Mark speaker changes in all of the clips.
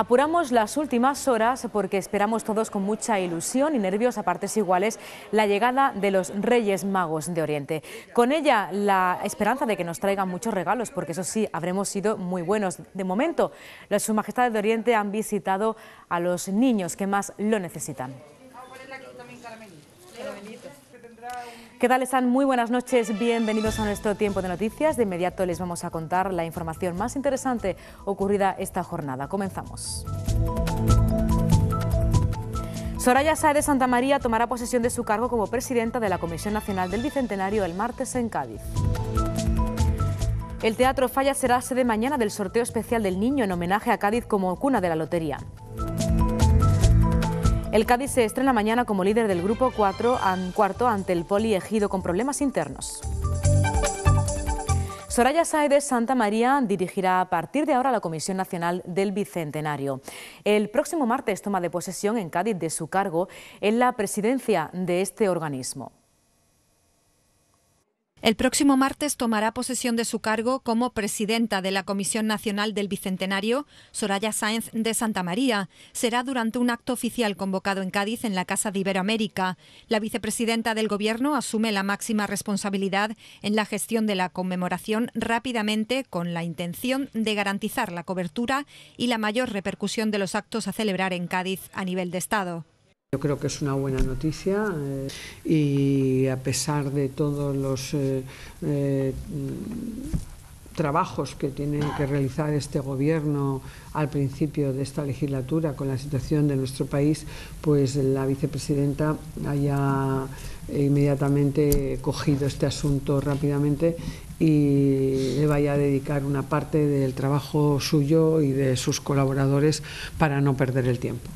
Speaker 1: Apuramos las últimas horas porque esperamos todos con mucha ilusión y nervios a partes iguales la llegada de los Reyes Magos de Oriente. Con ella la esperanza de que nos traigan muchos regalos, porque eso sí, habremos sido muy buenos. De momento, las Su Majestades de Oriente han visitado a los niños que más lo necesitan. ¿Qué tal están? Muy buenas noches, bienvenidos a nuestro tiempo de noticias. De inmediato les vamos a contar la información más interesante ocurrida esta jornada. Comenzamos. Soraya de Santa María tomará posesión de su cargo como presidenta de la Comisión Nacional del Bicentenario el martes en Cádiz. El Teatro Falla será sede mañana del sorteo especial del niño en homenaje a Cádiz como cuna de la lotería. El Cádiz se estrena mañana como líder del grupo 4 cuarto ante el Poli Ejido con problemas internos. Soraya Saedes Santa María dirigirá a partir de ahora la Comisión Nacional del Bicentenario. El próximo martes toma de posesión en Cádiz de su cargo en la presidencia de este
Speaker 2: organismo. El próximo martes tomará posesión de su cargo como presidenta de la Comisión Nacional del Bicentenario, Soraya Sáenz de Santa María. Será durante un acto oficial convocado en Cádiz en la Casa de Iberoamérica. La vicepresidenta del Gobierno asume la máxima responsabilidad en la gestión de la conmemoración rápidamente con la intención de garantizar la cobertura y la mayor repercusión de los actos a celebrar en Cádiz a nivel de Estado.
Speaker 3: Yo creo que es una buena noticia eh, y a pesar de todos los eh, eh, trabajos que tiene que realizar este gobierno al principio de esta legislatura con la situación de nuestro país, pues la vicepresidenta haya inmediatamente cogido este asunto rápidamente y le vaya a dedicar una parte del trabajo suyo y de sus colaboradores para no perder el tiempo.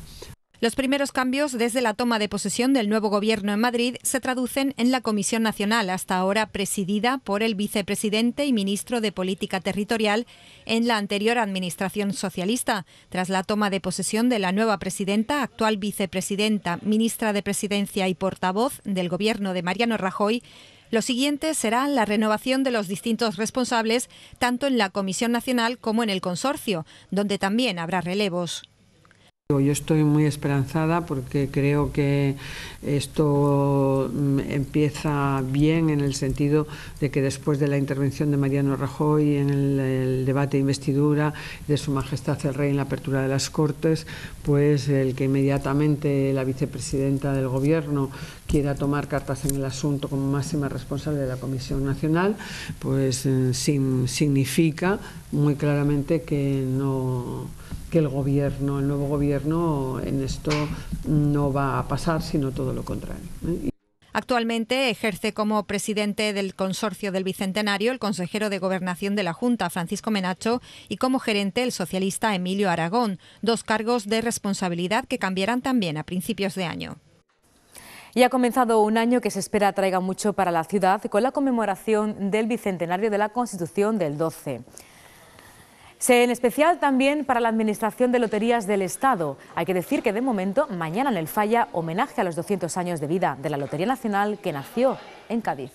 Speaker 2: Los primeros cambios desde la toma de posesión del nuevo gobierno en Madrid se traducen en la Comisión Nacional, hasta ahora presidida por el vicepresidente y ministro de Política Territorial en la anterior administración socialista. Tras la toma de posesión de la nueva presidenta, actual vicepresidenta, ministra de Presidencia y portavoz del gobierno de Mariano Rajoy, lo siguiente será la renovación de los distintos responsables, tanto en la Comisión Nacional como en el Consorcio, donde también habrá relevos.
Speaker 3: Yo estoy muy esperanzada porque creo que esto mm, empieza bien en el sentido de que después de la intervención de Mariano Rajoy en el, debate de investidura de Su Majestad el Rey en la apertura de las Cortes, pues el que inmediatamente la vicepresidenta del Gobierno quiera tomar cartas en el asunto como máxima responsable de la Comisión Nacional, pues eh, significa muy claramente que no que el gobierno, el nuevo gobierno, en esto no va a pasar, sino todo lo contrario. ¿eh?
Speaker 2: Actualmente ejerce como presidente del Consorcio del Bicentenario el consejero de Gobernación de la Junta, Francisco Menacho, y como gerente el socialista Emilio Aragón, dos cargos de responsabilidad que cambiarán también a principios de año. Y ha comenzado un
Speaker 1: año que se espera traiga mucho para la ciudad con la conmemoración del Bicentenario de la Constitución del 12 en especial también para la Administración de Loterías del Estado. Hay que decir que de momento, mañana en el Falla, homenaje a los 200 años de vida de la Lotería Nacional que nació en Cádiz.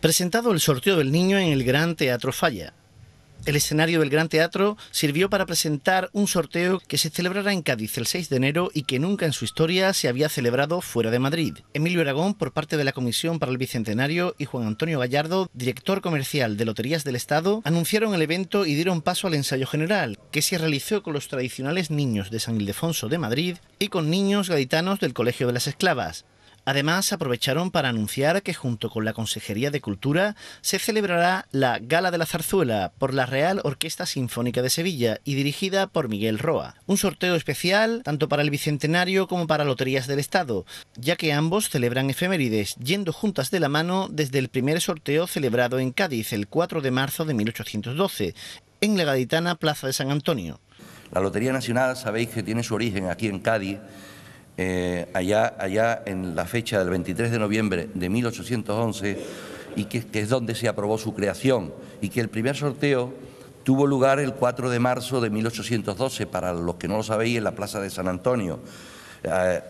Speaker 4: Presentado el sorteo del niño en el Gran Teatro Falla el escenario del Gran Teatro sirvió para presentar un sorteo que se celebrará en Cádiz el 6 de enero y que nunca en su historia se había celebrado fuera de Madrid. Emilio Aragón, por parte de la Comisión para el Bicentenario, y Juan Antonio Gallardo, director comercial de Loterías del Estado, anunciaron el evento y dieron paso al ensayo general, que se realizó con los tradicionales niños de San Ildefonso de Madrid y con niños gaditanos del Colegio de las Esclavas. Además, aprovecharon para anunciar que junto con la Consejería de Cultura se celebrará la Gala de la Zarzuela por la Real Orquesta Sinfónica de Sevilla y dirigida por Miguel Roa. Un sorteo especial tanto para el Bicentenario como para Loterías del Estado, ya que ambos celebran efemérides, yendo juntas de la mano desde el primer sorteo celebrado en Cádiz el 4 de marzo de 1812, en la gaditana Plaza de San Antonio. La Lotería Nacional sabéis que tiene su origen aquí en Cádiz eh, allá, allá en la fecha del 23 de noviembre de 1811 y que, es donde se aprobó su creación y que el primer sorteo tuvo lugar el 4 de marzo de 1812, para los que no lo sabéis, en la Plaza de San Antonio. Eh,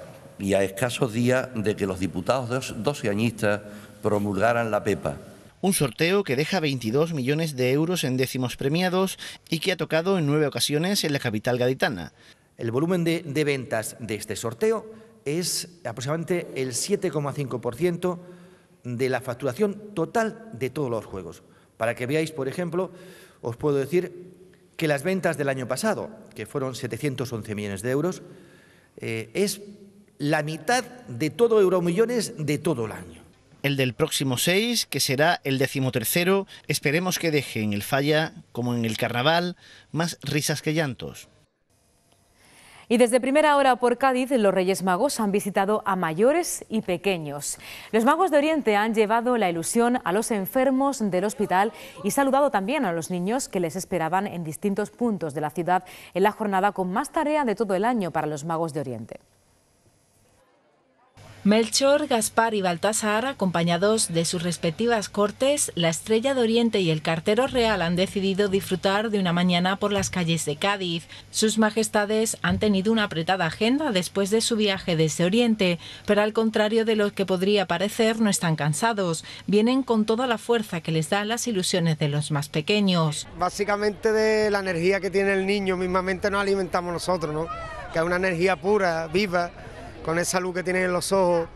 Speaker 4: y a escasos días de que los diputados doceañistas promulgaran la PEPA. Un sorteo que deja 22 millones de euros en décimos premiados y que ha tocado en nueve ocasiones en la capital gaditana. El volumen de, ventas de este sorteo es aproximadamente el 7,5% de la facturación total de todos los juegos. Para que veáis, por ejemplo, os puedo decir que las ventas del año pasado, que fueron 711 millones de euros, eh, es la mitad de todo Euromillones de todo el año. El del próximo 6, que será el decimotercero, esperemos que deje en el falla, como en el carnaval, más risas que llantos.
Speaker 1: Y desde primera hora por Cádiz, los Reyes Magos han visitado a mayores y pequeños. Los Magos de Oriente han llevado la ilusión a los enfermos del hospital y saludado también a los niños que les esperaban en distintos puntos de la ciudad en la jornada con más tarea de todo el año para los Magos de Oriente.
Speaker 5: Melchor, Gaspar y Baltasar, acompañados de sus respectivas cortes, la Estrella de Oriente y el Cartero Real han decidido disfrutar de una mañana por las calles de Cádiz. Sus majestades han tenido una apretada agenda después de su viaje desde Oriente, pero al contrario de lo que podría parecer, no están cansados. Vienen con toda la fuerza que les da las ilusiones de los más pequeños.
Speaker 6: Básicamente de la energía que tiene el niño, mismamente nos alimentamos nosotros, ¿no? Que es una energía pura, viva con esa luz que tienen en los ojos.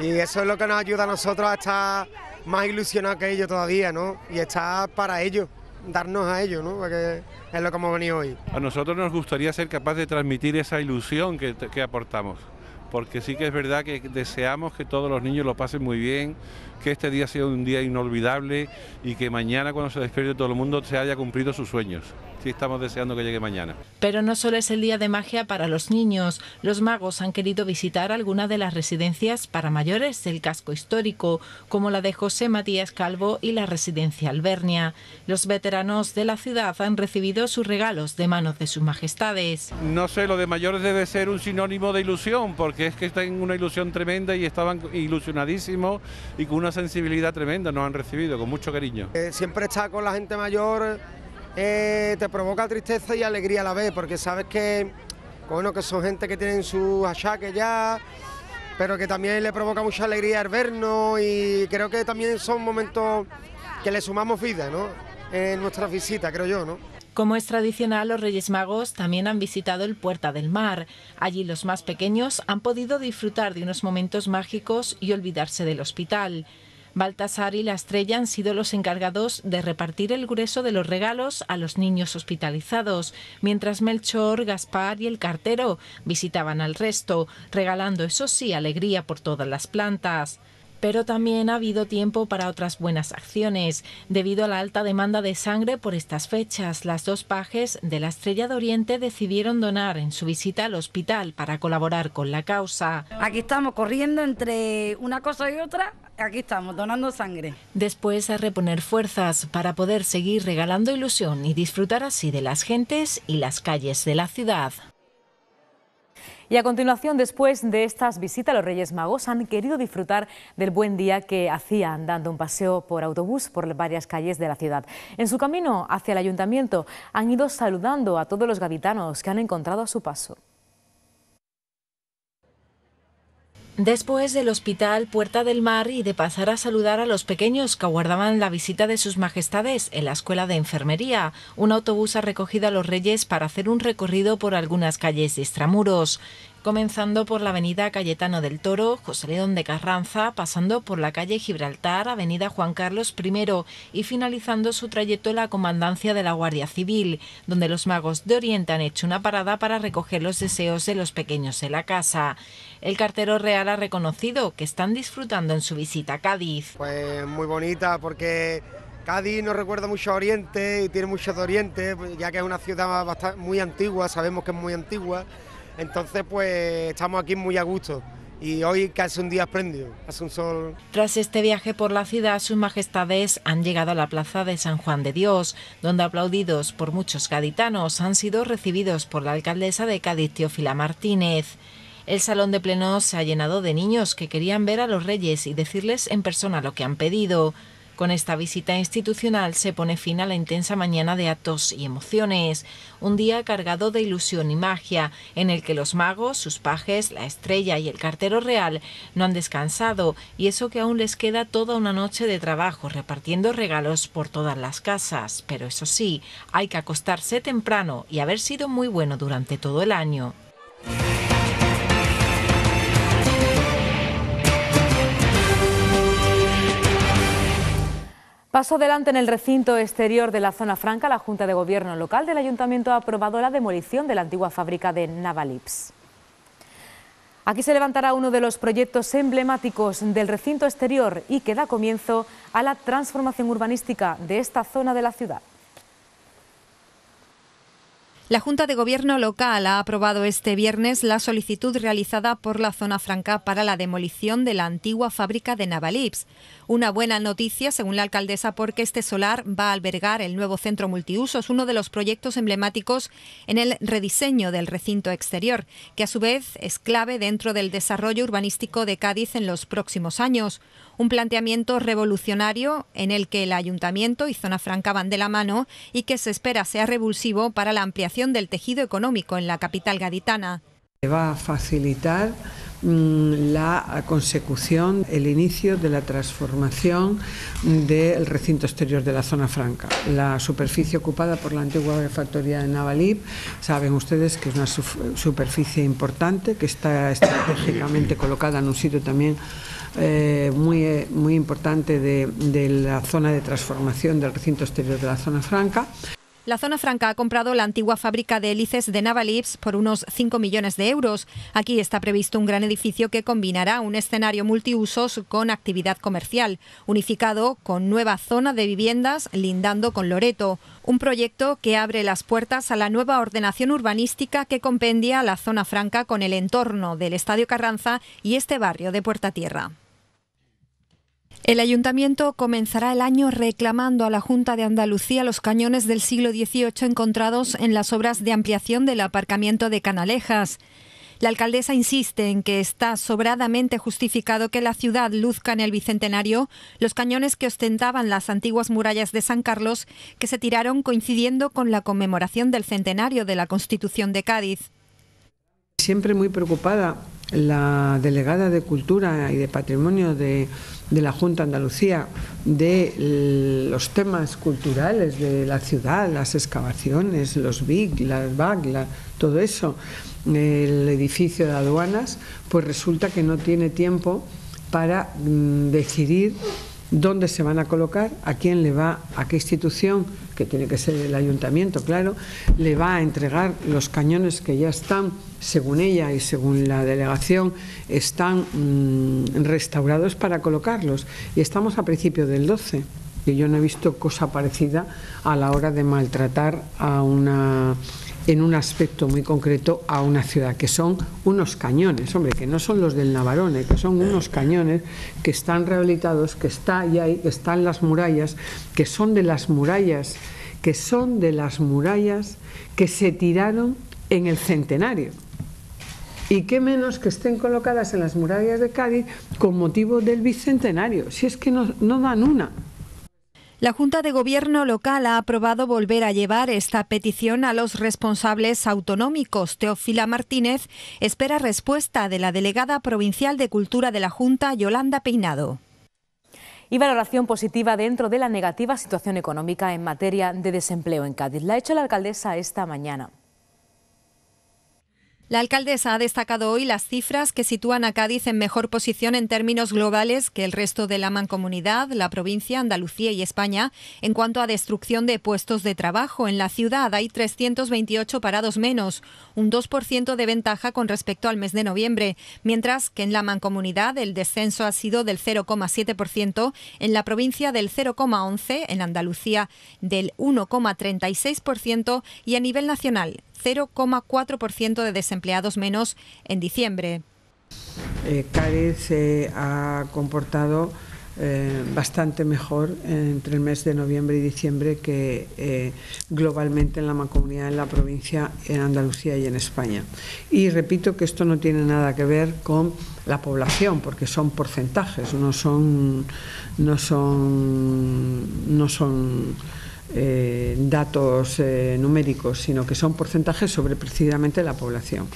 Speaker 6: Y eso es lo que nos ayuda a nosotros a estar más ilusionados que ellos todavía, ¿no? Y estar para ellos, darnos a ellos, ¿no? Porque es lo que hemos venido hoy.
Speaker 7: A nosotros nos gustaría ser capaz de transmitir esa ilusión que, que aportamos porque sí que es verdad que deseamos que todos los niños lo pasen muy bien, que este día sea un día inolvidable y que mañana cuando se despierte todo el mundo se haya cumplido sus sueños estamos deseando que llegue mañana.
Speaker 5: Pero no solo es el día de magia para los niños. Los magos han querido visitar algunas de las residencias para mayores del casco histórico, como la de José Matías Calvo y la residencia Albernia. Los veteranos de la ciudad han recibido sus regalos de manos de sus majestades.
Speaker 7: No sé, lo de mayores debe ser un sinónimo de ilusión, porque es que en una ilusión tremenda y estaban ilusionadísimos y con una sensibilidad tremenda nos han recibido, con mucho cariño.
Speaker 6: Eh, siempre está con la gente mayor eh, te provoca tristeza y alegría a la vez, porque sabes que, que son gente que tienen sus achaques ya, pero que también le provoca mucha alegría el vernos y creo que también son momentos que le sumamos vida, ¿no? En nuestra visita, creo yo, ¿no? Como
Speaker 5: es tradicional, los Reyes Magos también han visitado el Puerta del Mar. Allí los más pequeños han podido disfrutar de unos momentos mágicos y olvidarse del hospital. Baltasar y la estrella han sido los encargados de repartir el grueso de los regalos a los niños hospitalizados, mientras Melchor, Gaspar y el cartero visitaban al resto, regalando eso sí alegría por todas las plantas pero también ha habido tiempo para otras buenas acciones. Debido a la alta demanda de sangre por estas fechas, las dos pajes de la Estrella de Oriente decidieron donar en su visita al hospital para colaborar con la causa. Aquí estamos corriendo entre una cosa y otra, aquí estamos, donando sangre. Después a reponer fuerzas para poder seguir regalando ilusión y disfrutar así de las gentes y las calles de la ciudad.
Speaker 1: Y a continuación, después de estas visitas, los Reyes Magos han querido disfrutar del buen día que hacían dando un paseo por autobús por varias calles de la ciudad. En su camino hacia el ayuntamiento han ido saludando a todos los gaditanos que han encontrado a su paso.
Speaker 5: Después del hospital Puerta del Mar y de pasar a saludar a los pequeños que aguardaban la visita de sus majestades en la escuela de enfermería, un autobús ha recogido a los reyes para hacer un recorrido por algunas calles de extramuros comenzando por la avenida Cayetano del Toro, José León de Carranza, pasando por la calle Gibraltar, avenida Juan Carlos I y finalizando su trayecto en la comandancia de la Guardia Civil, donde los magos de Oriente han hecho una parada para recoger los deseos de los pequeños en la casa. El cartero real ha reconocido que están disfrutando en su visita a Cádiz.
Speaker 6: Pues muy bonita porque Cádiz nos recuerda mucho a Oriente y tiene mucho de Oriente, pues, ya que es una ciudad muy antigua, sabemos que es muy antigua entonces, pues estamos aquí muy a gusto y hoy casi un día espléndido, hace un sol.
Speaker 5: Tras este viaje por la ciudad, sus majestades han llegado a la plaza de San Juan de Dios, donde aplaudidos por muchos gaditanos han sido recibidos por la alcaldesa de Cádiz, Teófila Martínez. El salón de plenos se ha llenado de niños que querían ver a los reyes y decirles en persona lo que han pedido. Con esta visita institucional se pone fin a la intensa mañana de atos y emociones, un día cargado de ilusión y magia, en el que los magos, sus pajes, la estrella y el cartero real no han descansado, y eso que aún les queda toda una noche de trabajo repartiendo regalos por todas las casas. Pero eso sí, hay que acostarse temprano y haber sido muy bueno durante todo el año.
Speaker 1: Paso adelante en el recinto exterior de la zona franca. La Junta de Gobierno local del Ayuntamiento ha aprobado la demolición de la antigua fábrica de Navalips. Aquí se levantará uno de los proyectos emblemáticos del recinto exterior y que da comienzo a la transformación urbanística de esta zona de la ciudad.
Speaker 2: La Junta de Gobierno local ha aprobado este viernes la solicitud realizada por la zona franca para la demolición de la antigua fábrica de Navalips, una buena noticia, según la alcaldesa, porque este solar va a albergar el nuevo centro multiusos, uno de los proyectos emblemáticos en el rediseño del recinto exterior, que a su vez es clave dentro del desarrollo urbanístico de Cádiz en los próximos años. Un planteamiento revolucionario en el que el ayuntamiento y Zona Franca van de la mano y que se espera sea revulsivo para la ampliación del tejido económico en la capital gaditana.
Speaker 3: Va a facilitar Mm, la consecución, el inicio de la transformación del recinto exterior de la zona franca. La superficie ocupada por la antigua factoría de Navalib, saben ustedes que es una superficie importante, que está estratégicamente colocada en un sitio también eh, eh, muy, importante de la zona de transformación del recinto exterior de la zona franca.
Speaker 2: La zona franca ha comprado la antigua fábrica de hélices de Navalips por unos 5 millones de euros. Aquí está previsto un gran edificio que combinará un escenario multiusos con actividad comercial, unificado con nueva zona de viviendas lindando con Loreto. Un proyecto que abre las puertas a la nueva ordenación urbanística que compendia la zona franca con el entorno del Estadio Carranza y este barrio de Puerta Tierra. El ayuntamiento comenzará el año reclamando a la Junta de Andalucía los cañones del siglo XVIII encontrados en las obras de ampliación del aparcamiento de Canalejas. La alcaldesa insiste en que está sobradamente justificado que la ciudad luzca en el Bicentenario los cañones que ostentaban las antiguas murallas de San Carlos, que se tiraron coincidiendo con la conmemoración del centenario de la Constitución de Cádiz
Speaker 3: siempre muy preocupada la delegada de Cultura y de Patrimonio de, la Junta Andalucía de los temas culturales de la ciudad, las excavaciones, los BIC, las BAC, todo eso, el edificio de aduanas, pues resulta que no tiene tiempo para mm, decidir dónde se van a colocar, a quién le va, a qué institución que tiene que ser el ayuntamiento, claro, le va a entregar los cañones que ya están, según ella y según la delegación, están mm, restaurados para colocarlos. Y estamos a principio del 12 que yo no he visto cosa parecida a la hora de maltratar a una en un aspecto muy concreto a una ciudad, que son unos cañones, hombre, que no son los del Navarone, que son unos cañones que están rehabilitados, que está ahí, están las murallas, que son de las murallas, que son de las murallas que se tiraron en el centenario. Y qué menos que estén colocadas en las murallas de Cádiz con motivo del bicentenario, si es que no, no dan una.
Speaker 2: La Junta de Gobierno local ha aprobado volver a llevar esta petición a los responsables autonómicos. Teofila Martínez espera respuesta de la delegada provincial de Cultura de la Junta, Yolanda Peinado y valoración
Speaker 1: positiva dentro de la negativa situación económica en materia de desempleo en Cádiz. La ha hecho la alcaldesa esta mañana.
Speaker 2: La alcaldesa ha destacado hoy las cifras que sitúan a Cádiz en mejor posición en términos globales que el resto de la mancomunidad, la provincia, Andalucía y España en cuanto a destrucción de puestos de trabajo. En la ciudad hay 328 parados menos, un 2% de ventaja con respecto al mes de noviembre, mientras que en la mancomunidad el descenso ha sido del 0,7%, en la provincia del 0,11%, en Andalucía del 1,36% y a nivel nacional 0,4% de desempleados menos en diciembre.
Speaker 3: Eh, Cádiz se ha comportado eh, bastante mejor entre el mes de noviembre y diciembre que eh, globalmente en la mancomunidad, en la provincia, en Andalucía y en España. Y repito que esto no tiene nada que ver con la población, porque son porcentajes, no son, no son, no son eh, datos eh, numéricos, sino que son porcentajes sobre precisamente la población.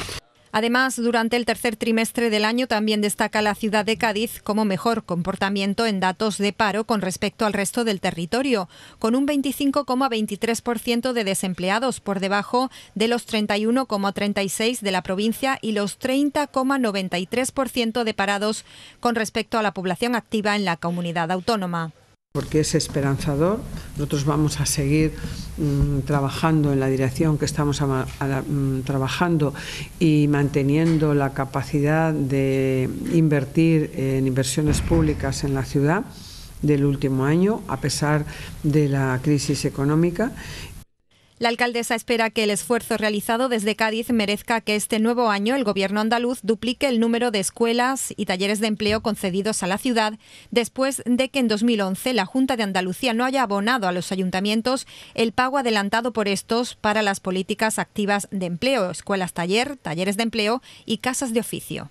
Speaker 2: Además, durante el tercer trimestre del año también destaca la ciudad de Cádiz como mejor comportamiento en datos de paro con respecto al resto del territorio, con un 25,23% de desempleados por debajo de los 31,36% de la provincia y los 30,93% de parados con respecto a la población activa en la comunidad autónoma
Speaker 3: porque es esperanzador. Nosotros vamos a seguir mm, trabajando en la dirección que estamos mm, trabajando y manteniendo la capacidad de invertir en inversiones públicas en la ciudad del último año, a pesar de la crisis económica,
Speaker 2: la alcaldesa espera que el esfuerzo realizado desde Cádiz merezca que este nuevo año el gobierno andaluz duplique el número de escuelas y talleres de empleo concedidos a la ciudad después de que en 2011 la Junta de Andalucía no haya abonado a los ayuntamientos el pago adelantado por estos para las políticas activas de empleo, escuelas taller, talleres de empleo y casas de oficio.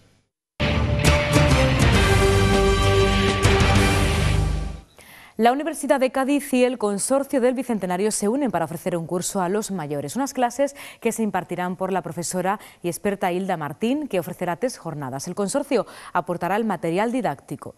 Speaker 1: La Universidad de Cádiz y el Consorcio del Bicentenario se unen para ofrecer un curso a los mayores, unas clases que se impartirán por la profesora y experta Hilda Martín, que ofrecerá tres jornadas. El consorcio aportará el material didáctico.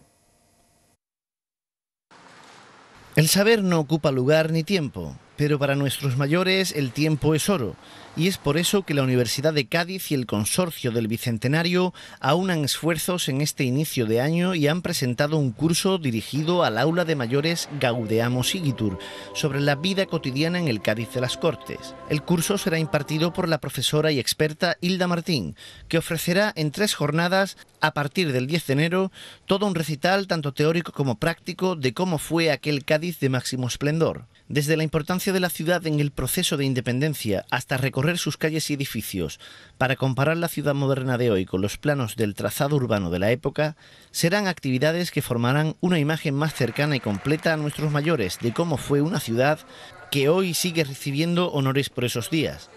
Speaker 4: El saber no ocupa lugar ni tiempo, pero para nuestros mayores el tiempo es oro y es por eso que la Universidad de Cádiz y el Consorcio del Bicentenario aunan esfuerzos en este inicio de año y han presentado un curso dirigido al aula de mayores gaudeamos Sigitur sobre la vida cotidiana en el Cádiz de las Cortes. El curso será impartido por la profesora y experta Hilda Martín, que ofrecerá en tres jornadas a partir del 10 de enero todo un recital tanto teórico como práctico de cómo fue aquel Cádiz de máximo esplendor. Desde la importancia de la ciudad en el proceso de independencia hasta recorrer sus calles y edificios para comparar la ciudad moderna de hoy con los planos del trazado urbano de la época serán actividades que formarán una imagen más cercana y completa a nuestros mayores de cómo fue una ciudad que hoy sigue recibiendo honores por esos días.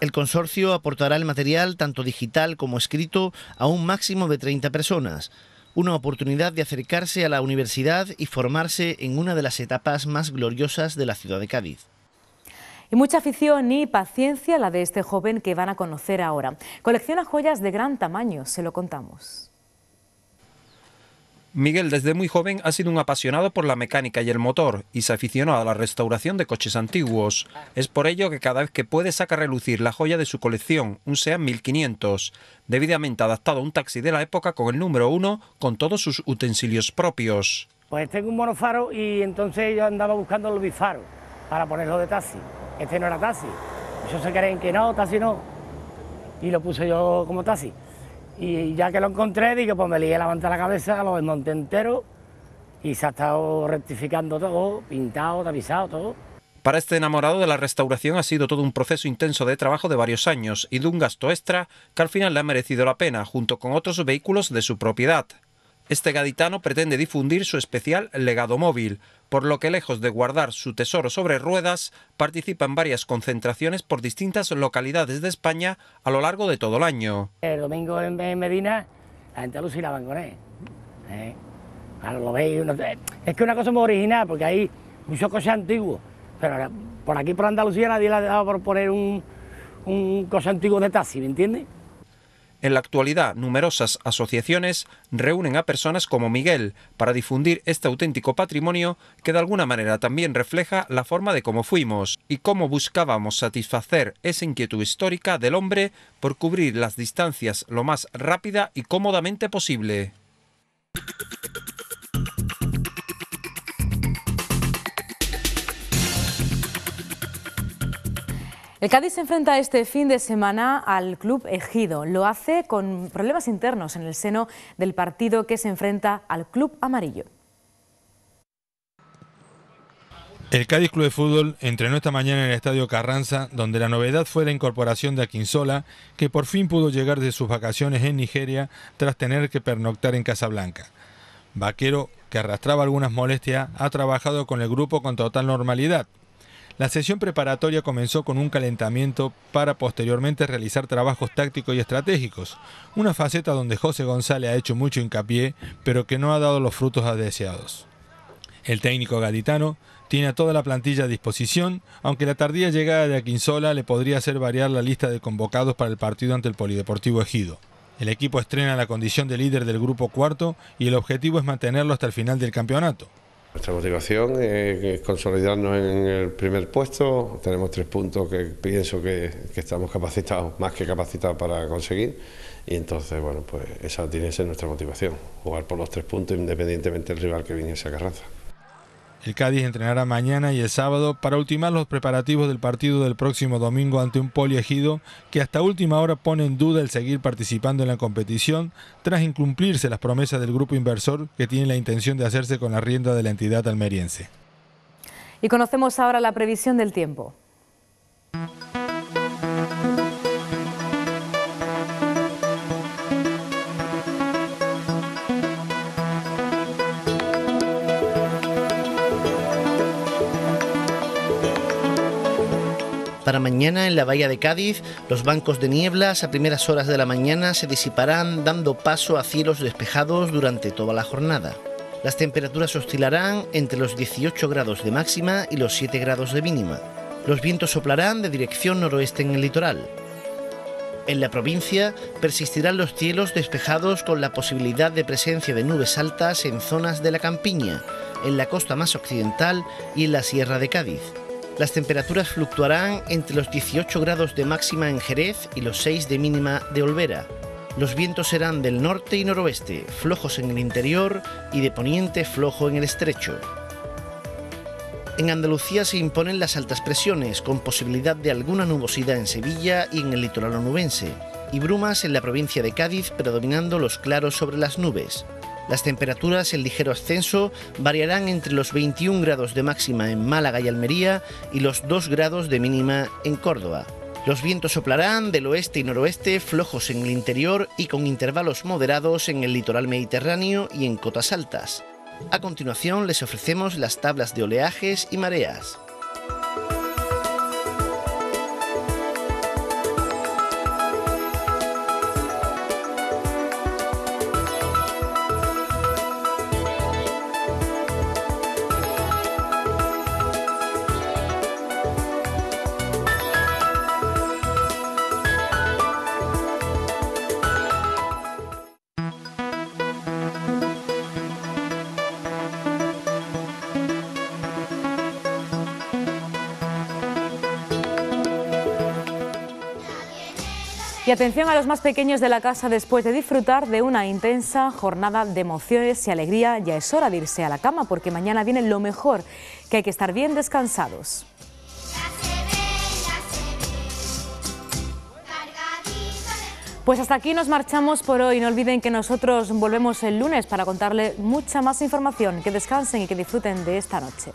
Speaker 4: El consorcio aportará el material, tanto digital como escrito, a un máximo de 30 personas, una oportunidad de acercarse a la universidad y formarse en una de las etapas más gloriosas de la ciudad de Cádiz.
Speaker 1: Y mucha afición y paciencia la de este joven que van a conocer ahora. Colecciona joyas de gran tamaño, se lo contamos.
Speaker 7: Miguel desde muy joven ha sido un apasionado por la mecánica y el motor y se aficionó a la restauración de coches antiguos. Es por ello que cada vez que puede saca a relucir la joya de su colección, un SEAT 1500, debidamente adaptado a un taxi de la época con el número uno, con todos sus utensilios propios.
Speaker 6: Pues tengo un monofaro y entonces yo andaba buscando el bifaro para ponerlo de taxi este no era taxi. Ellos se creen que no, taxi no. Y lo puse yo como taxi. Y ya que lo encontré, dije, pues me lié la manta la cabeza, lo desmonté entero y se ha estado rectificando todo, pintado, tapizado, todo.
Speaker 7: Para este enamorado de la restauración ha sido todo un proceso intenso de trabajo de varios años y de un gasto extra que al final le ha merecido la pena, junto con otros vehículos de su propiedad. Este gaditano pretende difundir su especial legado móvil, por lo que lejos de guardar su tesoro sobre ruedas, participan varias concentraciones por distintas localidades de España a lo largo de todo el año.
Speaker 6: El domingo en Medina, la gente alucinaba con él. ¿eh? Ahora lo veis, es que una cosa muy original, porque hay muchos coches antiguos, pero por aquí, por Andalucía, nadie le ha dado por poner un, un antiguo de taxi, ¿me entiendes?
Speaker 7: En la actualidad, numerosas asociaciones reúnen a personas como Miguel para difundir este auténtico patrimonio que de alguna manera también refleja la forma de cómo fuimos y cómo buscábamos satisfacer esa inquietud histórica del hombre por cubrir las distancias lo más rápida y cómodamente posible.
Speaker 1: El Cádiz se enfrenta este fin de semana al Club Ejido. Lo hace con problemas internos en el seno del partido que se enfrenta al Club Amarillo.
Speaker 8: El Cádiz Club de Fútbol entrenó esta mañana en el Estadio Carranza, donde la novedad fue la incorporación de Aquinsola, que por fin pudo llegar de sus vacaciones en Nigeria tras tener que pernoctar en Casablanca. Vaquero, que arrastraba algunas molestias, ha trabajado con el grupo con total normalidad, la sesión preparatoria comenzó con un calentamiento para posteriormente realizar trabajos tácticos y estratégicos, una faceta donde José González ha hecho mucho hincapié, pero que no ha dado los frutos deseados. El técnico gaditano tiene a toda la plantilla a disposición, aunque la tardía llegada de Aquinsola le podría hacer variar la lista de convocados para el partido ante el Polideportivo Ejido. El equipo estrena la condición de líder del grupo cuarto y el objetivo es mantenerlo hasta el final del campeonato.
Speaker 4: Nuestra motivación es consolidarnos en el primer puesto. Tenemos tres puntos que pienso que, estamos capacitados, más que capacitados para conseguir. Y entonces, bueno, pues esa tiene que ser nuestra motivación, jugar por los tres puntos independientemente del rival que viniese a Carranza.
Speaker 8: El Cádiz entrenará mañana y el sábado para ultimar los preparativos del partido del próximo domingo ante un poliegido que hasta última hora pone en duda el seguir participando en la competición tras incumplirse las promesas del grupo inversor que tiene la intención de hacerse con la rienda de la entidad almeriense.
Speaker 1: Y conocemos ahora la previsión del tiempo.
Speaker 4: Para mañana en la bahía de Cádiz, los bancos de nieblas a primeras horas de la mañana se disiparán dando paso a cielos despejados durante toda la jornada. Las temperaturas oscilarán entre los 18 grados de máxima y los 7 grados de mínima. Los vientos soplarán de dirección noroeste en el litoral. En la provincia persistirán los cielos despejados con la posibilidad de presencia de nubes altas en zonas de la campiña, en la costa más occidental y en la Sierra de Cádiz. Las temperaturas fluctuarán entre los 18 grados de máxima en Jerez y los 6 de mínima de Olvera. Los vientos serán del norte y noroeste, flojos en el interior y de poniente flojo en el estrecho. En Andalucía se imponen las altas presiones, con posibilidad de alguna nubosidad en Sevilla y en el litoral onubense, y brumas en la provincia de Cádiz predominando los claros sobre las nubes. Las temperaturas en ligero ascenso variarán entre los 21 grados de máxima en Málaga y Almería y los 2 grados de mínima en Córdoba. Los vientos soplarán del oeste y noroeste, flojos en el interior y con intervalos moderados en el litoral mediterráneo y en cotas altas. A continuación les ofrecemos las tablas de oleajes y mareas.
Speaker 1: Y atención a los más pequeños de la casa después de disfrutar de una intensa jornada de emociones y alegría. Ya es hora de irse a la cama porque mañana viene lo mejor, que hay que estar bien descansados. Pues hasta aquí nos marchamos por hoy. No olviden que nosotros volvemos el lunes para contarle mucha más información. Que descansen y que disfruten de esta noche.